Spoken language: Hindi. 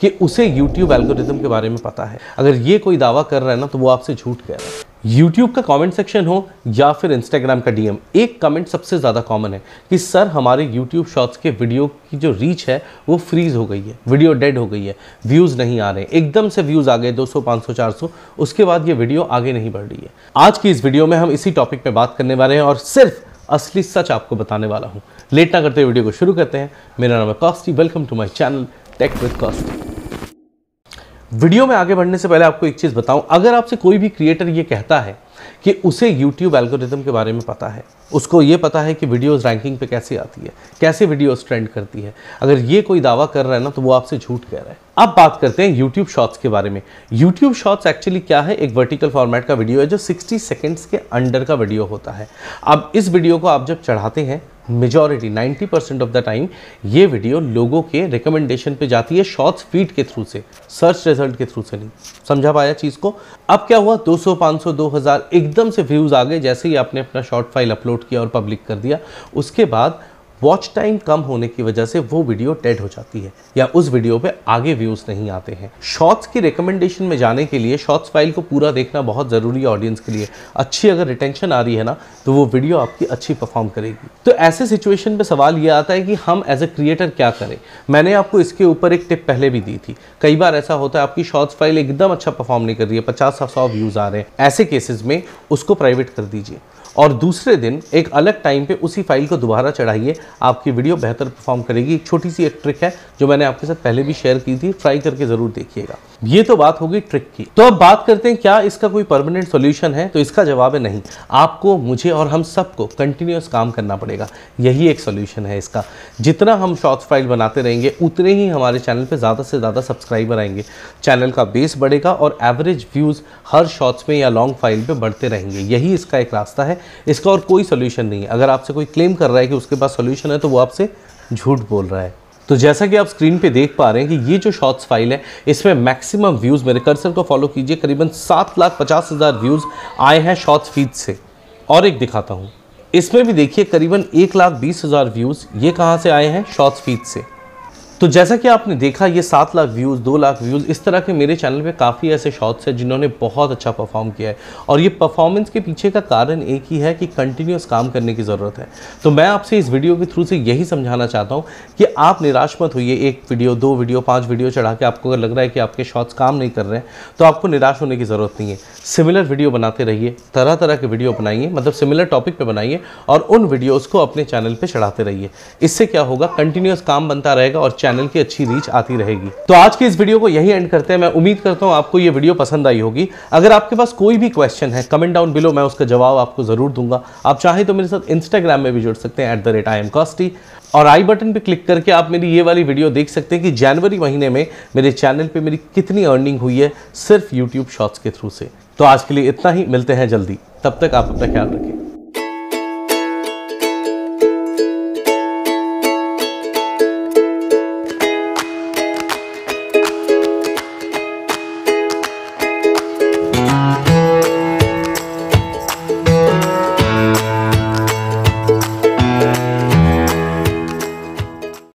कि उसे YouTube एल्गोरिज्म के बारे में पता है अगर ये कोई दावा कर रहा है ना तो वो आपसे झूठ कह रहा है YouTube का कमेंट सेक्शन हो या फिर Instagram का डीएम एक कमेंट सबसे ज़्यादा कॉमन है कि सर हमारे YouTube शॉर्ट्स के वीडियो की जो रीच है वो फ्रीज़ हो गई है वीडियो डेड हो गई है व्यूज़ नहीं आ रहे एकदम से व्यूज़ आ गए 200, 500, 400 उसके बाद ये वीडियो आगे नहीं बढ़ रही है आज की इस वीडियो में हम इसी टॉपिक पर बात करने वाले हैं और सिर्फ असली सच आपको बताने वाला हूँ लेट ना करते वीडियो को शुरू करते हैं मेरा नाम है Kosti welcome to my channel tech with Kosti video में आगे बढ़ने से पहले आपको एक चीज़ बताऊं अगर आपसे कोई भी क्रिएटर ये कहता है कि उसे यूट्यूब एल्गोरिथम के बारे में पता है उसको ये पता है कि वीडियोस रैंकिंग पे कैसे आती है कैसे वीडियोस ट्रेंड करती है अगर ये कोई दावा कर रहा है ना तो वो आपसे झूठ कह रहा है अब बात करते हैं यूट्यूब शॉर्ट्स के बारे में यूट्यूब शॉर्ट्स एक्चुअली क्या है एक वर्टिकल फॉर्मेट का वीडियो है जो 60 सेकेंड्स के अंडर का वीडियो होता है अब इस वीडियो को आप जब चढ़ाते हैं majority 90 percent of the time ये वीडियो लोगों के रिकमेंडेशन पे जाती है शॉर्ट्स फीड के थ्रू से सर्च रिजल्ट के थ्रू से नहीं समझा पाया चीज़ को अब क्या हुआ 200 500 2000 एकदम से व्यूज़ आ गए जैसे ही आपने अपना शॉर्ट फाइल अपलोड किया और पब्लिक कर दिया उसके बाद वॉच टाइम कम होने की वजह से वो वीडियो डेड हो जाती है या उस वीडियो पे आगे व्यूज नहीं आते हैं शॉर्ट्स की रिकमेंडेशन में जाने के लिए शॉर्ट्स फाइल को पूरा देखना बहुत ज़रूरी है ऑडियंस के लिए अच्छी अगर रिटेंशन आ रही है ना तो वो वीडियो आपकी अच्छी परफॉर्म करेगी तो ऐसे सिचुएशन पर सवाल ये आता है कि हम एज ए क्रिएटर क्या करें मैंने आपको इसके ऊपर एक टिप पहले भी दी थी कई बार ऐसा होता है आपकी शॉर्ट्स फाइल एकदम अच्छा परफॉर्म नहीं कर रही है पचास सौ व्यूज़ आ रहे हैं ऐसे केसेज में उसको प्राइवेट कर दीजिए और दूसरे दिन एक अलग टाइम पे उसी फाइल को दोबारा चढ़ाइए आपकी वीडियो बेहतर परफॉर्म करेगी एक छोटी सी एक ट्रिक है जो मैंने आपके साथ पहले भी शेयर की थी ट्राई करके ज़रूर देखिएगा ये तो बात होगी ट्रिक की तो अब बात करते हैं क्या इसका कोई परमानेंट सोल्यूशन है तो इसका जवाब है नहीं आपको मुझे और हम सबको कंटिन्यूस काम करना पड़ेगा यही एक सोल्यूशन है इसका जितना हम शॉर्ट्स फाइल बनाते रहेंगे उतने ही हमारे चैनल पर ज़्यादा से ज़्यादा सब्सक्राइबर आएंगे चैनल का बेस बढ़ेगा और एवरेज व्यूज़ हर शॉर्ट्स में या लॉन्ग फाइल पर बढ़ते रहेंगे यही इसका एक रास्ता है इसका और कोई सोल्यूशन नहीं है अगर आपसे कोई क्लेम कर रहा है कि उसके पास सोल्यूशन है तो वो आपसे झूठ बोल रहा है तो जैसा कि आप स्क्रीन पे देख पा रहे हैं कि ये जो शॉर्ट्स फाइल है इसमें मैक्सिमम व्यूज़ मेरे कर्सर को फॉलो कीजिए करीबन सात लाख पचास हज़ार व्यूज़ आए हैं शॉर्ट्स फीड से और एक दिखाता हूँ इसमें भी देखिए करीबन एक लाख बीस हज़ार व्यूज़ ये कहाँ से आए हैं शॉर्ट्स फीड से तो जैसा कि आपने देखा ये सात लाख व्यूज़ दो लाख व्यूज़ इस तरह के मेरे चैनल पे काफ़ी ऐसे शॉट्स हैं जिन्होंने बहुत अच्छा परफॉर्म किया है और ये परफॉर्मेंस के पीछे का कारण एक ही है कि कंटिन्यूस काम करने की ज़रूरत है तो मैं आपसे इस वीडियो के थ्रू से यही समझाना चाहता हूँ कि आप निराश मत होइए एक वीडियो दो वीडियो पाँच वीडियो चढ़ा के आपको अगर लग रहा है कि आपके शॉर्ट्स काम नहीं कर रहे हैं तो आपको निराश होने की ज़रूरत नहीं है सिमिलर वीडियो बनाते रहिए तरह तरह के वीडियो बनाइए मतलब सिमिलर टॉपिक पर बनाइए और उन वीडियोज़ को अपने चैनल पर चढ़ाते रहिए इससे क्या होगा कंटिन्यूस काम बनता रहेगा और चैनल की अच्छी रीच आती रहेगी तो आज के इस वीडियो को यही एंड करते हैं मैं उम्मीद करता हूं आपको ये वीडियो पसंद आई होगी अगर आपके पास कोई भी क्वेश्चन है कमेंट डाउन बिलो मैं उसका जवाब आपको ज़रूर दूंगा आप चाहें तो मेरे साथ इंस्टाग्राम में भी जुड़ सकते हैं एट और आई बटन पे क्लिक करके आप मेरी ये वाली वीडियो देख सकते हैं कि जनवरी महीने में मेरे चैनल पे मेरी कितनी अर्निंग हुई है सिर्फ यूट्यूब शॉर्ट्स के थ्रू से तो आज के लिए इतना ही मिलते हैं जल्दी तब तक आप अपना ख्याल रखें